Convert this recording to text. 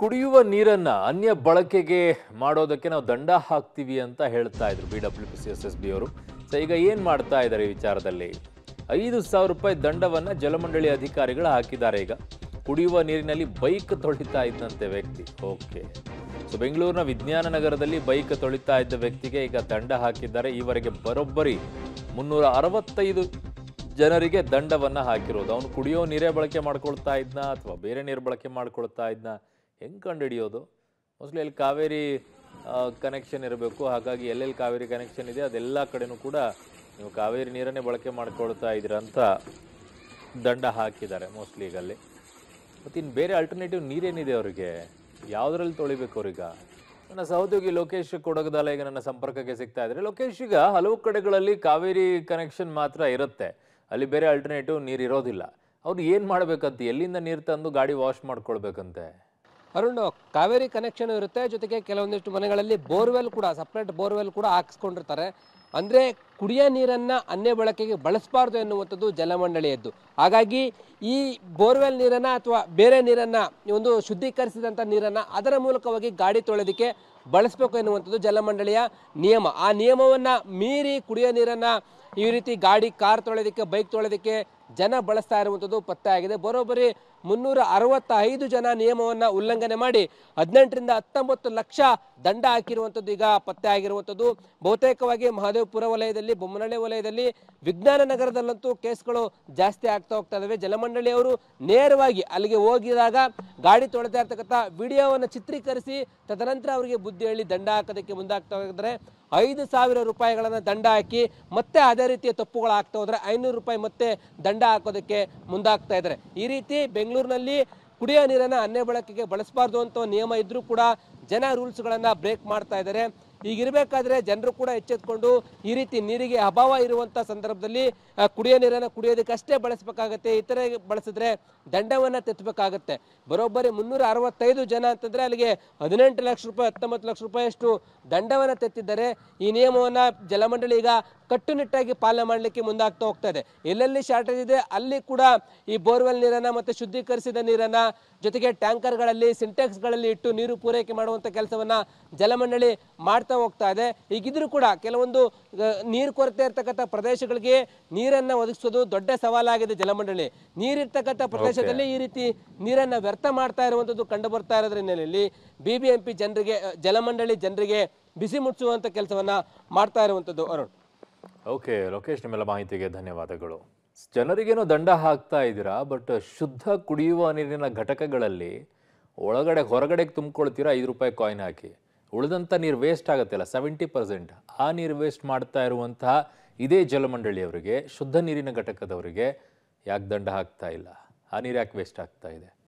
ಕುಡಿಯುವ ನೀರನ್ನು ಅನ್ಯ ಬಳಕೆಗೆ ಮಾಡೋದಕ್ಕೆ ನಾವು ದಂಡ ಹಾಕ್ತೀವಿ ಅಂತ ಹೇಳ್ತಾ ಇದ್ರು B W P C S S B ಅವರು ಸೊ ಈಗ ಏನು ಮಾಡ್ತಾ ಇದ್ದಾರೆ ಈ ವಿಚಾರದಲ್ಲಿ ಐದು ಸಾವಿರ ರೂಪಾಯಿ ದಂಡವನ್ನು ಜಲಮಂಡಳಿ ಅಧಿಕಾರಿಗಳು ಹಾಕಿದ್ದಾರೆ ಈಗ ಕುಡಿಯುವ ನೀರಿನಲ್ಲಿ ಬೈಕ್ ತೊಳಿತಾ ಇದ್ದಂತೆ ವ್ಯಕ್ತಿ ಓಕೆ ಸೊ ಬೆಂಗಳೂರಿನ ವಿಜ್ಞಾನ ನಗರದಲ್ಲಿ ಬೈಕ್ ತೊಳಿತಾ ಇದ್ದ ವ್ಯಕ್ತಿಗೆ ಈಗ ದಂಡ ಹಾಕಿದ್ದಾರೆ ಈವರೆಗೆ ಬರೋಬ್ಬರಿ ಮುನ್ನೂರ ಅರವತ್ತೈದು ಜನರಿಗೆ ದಂಡವನ್ನು ಹಾಕಿರೋದು ಅವನು ಕುಡಿಯೋ ನೀರೇ ಬಳಕೆ ಮಾಡ್ಕೊಳ್ತಾ ಇದ್ನ ಅಥವಾ ಬೇರೆ ನೀರು ಬಳಕೆ ಮಾಡ್ಕೊಳ್ತಾ ಇದ್ನ ಹೆಂಗೆ ಹಿಡಿಯೋದು ಮೋಸ್ಟ್ಲಿ ಅಲ್ಲಿ ಕಾವೇರಿ ಕನೆಕ್ಷನ್ ಇರಬೇಕು ಹಾಗಾಗಿ ಎಲ್ಲೆಲ್ಲಿ ಕಾವೇರಿ ಕನೆಕ್ಷನ್ ಇದೆ ಅದೆಲ್ಲ ಕಡೆನೂ ಕೂಡ ನೀವು ಕಾವೇರಿ ನೀರನ್ನೇ ಬಳಕೆ ಮಾಡ್ಕೊಳ್ತಾ ಅಂತ ದಂಡ ಹಾಕಿದ್ದಾರೆ ಮೋಸ್ಟ್ಲಿ ಈಗ ಅಲ್ಲಿ ಮತ್ತು ಇನ್ನು ಬೇರೆ ಆಲ್ಟರ್ನೇಟಿವ್ ನೀರೇನಿದೆ ಅವರಿಗೆ ಯಾವುದ್ರಲ್ಲಿ ತೊಳಿಬೇಕು ಅವ್ರಿಗೆ ನನ್ನ ಸಹೋದ್ಯೋಗಿ ಲೋಕೇಶ್ ಕೊಡಗದಲ್ಲ ಈಗ ನನ್ನ ಸಂಪರ್ಕಕ್ಕೆ ಸಿಗ್ತಾ ಇದ್ದಾರೆ ಲೋಕೇಶ್ ಈಗ ಹಲವು ಕಡೆಗಳಲ್ಲಿ ಕಾವೇರಿ ಕನೆಕ್ಷನ್ ಮಾತ್ರ ಇರುತ್ತೆ ಅಲ್ಲಿ ಬೇರೆ ಆಲ್ಟರ್ನೇಟಿವ್ ನೀರು ಇರೋದಿಲ್ಲ ಅವ್ರು ಏನು ಮಾಡಬೇಕಂತ ಎಲ್ಲಿಂದ ನೀರು ತಂದು ಗಾಡಿ ವಾಶ್ ಮಾಡ್ಕೊಳ್ಬೇಕಂತೆ ಅರುಣ್ ಕಾವೇರಿ ಕನೆಕ್ಷನ್ ಇರುತ್ತೆ ಜೊತೆಗೆ ಕೆಲವೊಂದಿಷ್ಟು ಮನೆಗಳಲ್ಲಿ ಬೋರ್ವೆಲ್ ಕೂಡ ಸಪ್ರೇಟ್ ಬೋರ್ವೆಲ್ ಕೂಡ ಹಾಕಿಸ್ಕೊಂಡಿರ್ತಾರೆ ಅಂದರೆ ಕುಡಿಯ ನೀರನ್ನು ಅನ್ಯ ಬಳಕೆಗೆ ಬಳಸಬಾರ್ದು ಎನ್ನುವಂಥದ್ದು ಜಲಮಂಡಳಿಯದ್ದು ಹಾಗಾಗಿ ಈ ಬೋರ್ವೆಲ್ ನೀರನ್ನು ಅಥವಾ ಬೇರೆ ನೀರನ್ನು ಒಂದು ಶುದ್ಧೀಕರಿಸಿದಂಥ ನೀರನ್ನು ಅದರ ಮೂಲಕವಾಗಿ ಗಾಡಿ ತೊಳೆದಕ್ಕೆ ಬಳಸಬೇಕು ಎನ್ನುವಂಥದ್ದು ಜಲಮಂಡಳಿಯ ನಿಯಮ ಆ ನಿಯಮವನ್ನು ಮೀರಿ ಕುಡಿಯೋ ನೀರನ್ನು ಈ ರೀತಿ ಗಾಡಿ ಕಾರ್ ತೊಳೆಯೋದಕ್ಕೆ ಬೈಕ್ ತೊಳೆಯೋದಕ್ಕೆ ಜನ ಬಳಸ್ತಾ ಇರುವಂಥದ್ದು ಪತ್ತೆ ಆಗಿದೆ ಬರೋಬ್ಬರಿ ಮುನ್ನೂರ ಅರವತ್ತೈದು ಜನ ನಿಯಮವನ್ನು ಉಲ್ಲಂಘನೆ ಮಾಡಿ ಹದಿನೆಂಟರಿಂದ ಹತ್ತೊಂಬತ್ತು ಲಕ್ಷ ದಂಡ ಹಾಕಿರುವಂಥದ್ದು ಈಗ ಪತ್ತೆ ಆಗಿರುವಂಥದ್ದು ಬಹುತೇಕವಾಗಿ ಮಹದೇವಪುರ ವಲಯದಲ್ಲಿ ಬೊಮ್ಮನಹಳ್ಳಿ ವಲಯದಲ್ಲಿ ವಿಜ್ಞಾನ ನಗರದಲ್ಲಂತೂ ಕೇಸ್ಗಳು ಜಾಸ್ತಿ ಆಗ್ತಾ ಹೋಗ್ತಾ ಇದಾವೆ ಜಲಮಂಡಳಿಯವರು ನೇರವಾಗಿ ಅಲ್ಲಿಗೆ ಹೋಗಿದಾಗ ಗಾಡಿ ತೊಳೆತಾ ಇರ್ತಕ್ಕಂಥ ವಿಡಿಯೋವನ್ನು ಚಿತ್ರೀಕರಿಸಿ ತದನಂತರ ಅವರಿಗೆ ಬುದ್ಧಿ ಹೇಳಿ ದಂಡ ಹಾಕೋದಕ್ಕೆ ಮುಂದಾಗ್ತಾ ಹೋದರೆ ಐದು ಸಾವಿರ ರೂಪಾಯಿಗಳನ್ನು ದಂಡ ಹಾಕಿ ಮತ್ತೆ ಅದೇ ರೀತಿಯ ತಪ್ಪುಗಳು ಆಗ್ತಾ ಹೋದರೆ ಐನೂರು ರೂಪಾಯಿ ಮತ್ತೆ ದಂಡ ಹಾಕೋದಕ್ಕೆ ಮುಂದಾಗ್ತಾ ಇದ್ದಾರೆ ಈ ರೀತಿ ಬೆಂಗಳೂರಿನಲ್ಲಿ ಕುಡಿಯೋ ನೀರನ್ನು ಅನ್ಯ ಬಳಕೆಗೆ ಬಳಸಬಾರ್ದು ಅಂತ ನಿಯಮ ಇದ್ದರೂ ಕೂಡ ಜನ ರೂಲ್ಸ್ಗಳನ್ನು ಬ್ರೇಕ್ ಮಾಡ್ತಾ ಇದ್ದಾರೆ ಹೀಗಿರಬೇಕಾದ್ರೆ ಜನರು ಕೂಡ ಎಚ್ಚೆತ್ಕೊಂಡು ಈ ರೀತಿ ನೀರಿಗೆ ಅಭಾವ ಇರುವಂಥ ಸಂದರ್ಭದಲ್ಲಿ ಕುಡಿಯೋ ನೀರನ್ನು ಕುಡಿಯೋದಕ್ಕಷ್ಟೇ ಬಳಸಬೇಕಾಗತ್ತೆ ಇತರೆ ಬಳಸಿದ್ರೆ ದಂಡವನ್ನು ತೆತ್ತಬೇಕಾಗತ್ತೆ ಬರೋಬ್ಬರಿ ಮುನ್ನೂರ ಅರವತ್ತೈದು ಜನ ಅಂತಂದರೆ ಅಲ್ಲಿಗೆ ಹದಿನೆಂಟು ಲಕ್ಷ ರೂಪಾಯಿ ಹತ್ತೊಂಬತ್ತು ಲಕ್ಷ ರೂಪಾಯಿಯಷ್ಟು ದಂಡವನ್ನು ತೆತ್ತಿದ್ದಾರೆ ಈ ನಿಯಮವನ್ನು ಜಲಮಂಡಳಿ ಈಗ ಕಟ್ಟುನಿಟ್ಟಾಗಿ ಪಾಲನೆ ಮಾಡಲಿಕ್ಕೆ ಮುಂದಾಗ್ತಾ ಹೋಗ್ತಾ ಇದೆ ಎಲ್ಲೆಲ್ಲಿ ಶಾರ್ಟೇಜ್ ಇದೆ ಅಲ್ಲಿ ಕೂಡ ಈ ಬೋರ್ವೆಲ್ ನೀರನ್ನು ಮತ್ತು ಶುದ್ಧೀಕರಿಸಿದ ನೀರನ್ನು ಜೊತೆಗೆ ಟ್ಯಾಂಕರ್ಗಳಲ್ಲಿ ಸಿಂಟೆಕ್ಸ್ಗಳಲ್ಲಿ ಇಟ್ಟು ನೀರು ಪೂರೈಕೆ ಮಾಡುವಂಥ ಕೆಲಸವನ್ನು ಜಲಮಂಡಳಿ ಮಾಡ್ತಾ ಹೋಗ್ತಾ ಇದೆ ಈಗಿದ್ರೂ ಕೂಡ ಕೆಲವೊಂದು ನೀರು ಕೊರತೆ ಇರತಕ್ಕಂಥ ಪ್ರದೇಶಗಳಿಗೆ ನೀರನ್ನು ಒದಗಿಸೋದು ದೊಡ್ಡ ಸವಾಲಾಗಿದೆ ಜಲಮಂಡಳಿ ನೀರಿರ್ತಕ್ಕಂಥ ಪ್ರದೇಶದಲ್ಲಿ ಈ ರೀತಿ ನೀರನ್ನು ವ್ಯರ್ಥ ಮಾಡ್ತಾ ಇರುವಂಥದ್ದು ಕಂಡು ಬರ್ತಾ ಇರೋದ್ರ ಹಿನ್ನೆಲೆಯಲ್ಲಿ ಬಿ ಬಿ ಜನರಿಗೆ ಜಲಮಂಡಳಿ ಜನರಿಗೆ ಬಿಸಿ ಮುಟ್ಟಿಸುವಂಥ ಕೆಲಸವನ್ನು ಮಾಡ್ತಾ ಇರುವಂಥದ್ದು ಅರುಣ್ ಓಕೆ ಲೋಕೇಶ್ ನಿಮ್ಮೆಲ್ಲ ಮಾಹಿತಿಗೆ ಧನ್ಯವಾದಗಳು ಜನರಿಗೇನು ದಂಡ ಹಾಕ್ತಾ ಇದ್ದೀರಾ ಬಟ್ ಶುದ್ಧ ಕುಡಿಯುವ ನೀರಿನ ಘಟಕಗಳಲ್ಲಿ ಒಳಗಡೆ ಹೊರಗಡೆಗೆ ತುಂಬಿಕೊಳ್ತೀರಾ ಐದು ರೂಪಾಯಿ ಕಾಯಿನ್ ಹಾಕಿ ಉಳಿದಂಥ ನೀರು ವೇಸ್ಟ್ ಆಗುತ್ತಲ್ಲ ಸೆವೆಂಟಿ ಪರ್ಸೆಂಟ್ ಆ ನೀರು ವೇಸ್ಟ್ ಮಾಡ್ತಾ ಇರುವಂತಹ ಇದೇ ಜಲಮಂಡಳಿಯವರಿಗೆ ಶುದ್ಧ ನೀರಿನ ಘಟಕದವರಿಗೆ ಯಾಕೆ ದಂಡ ಹಾಕ್ತಾ ಇಲ್ಲ ಆ ನೀರು ಯಾಕೆ ವೇಸ್ಟ್ ಆಗ್ತಾ ಇದೆ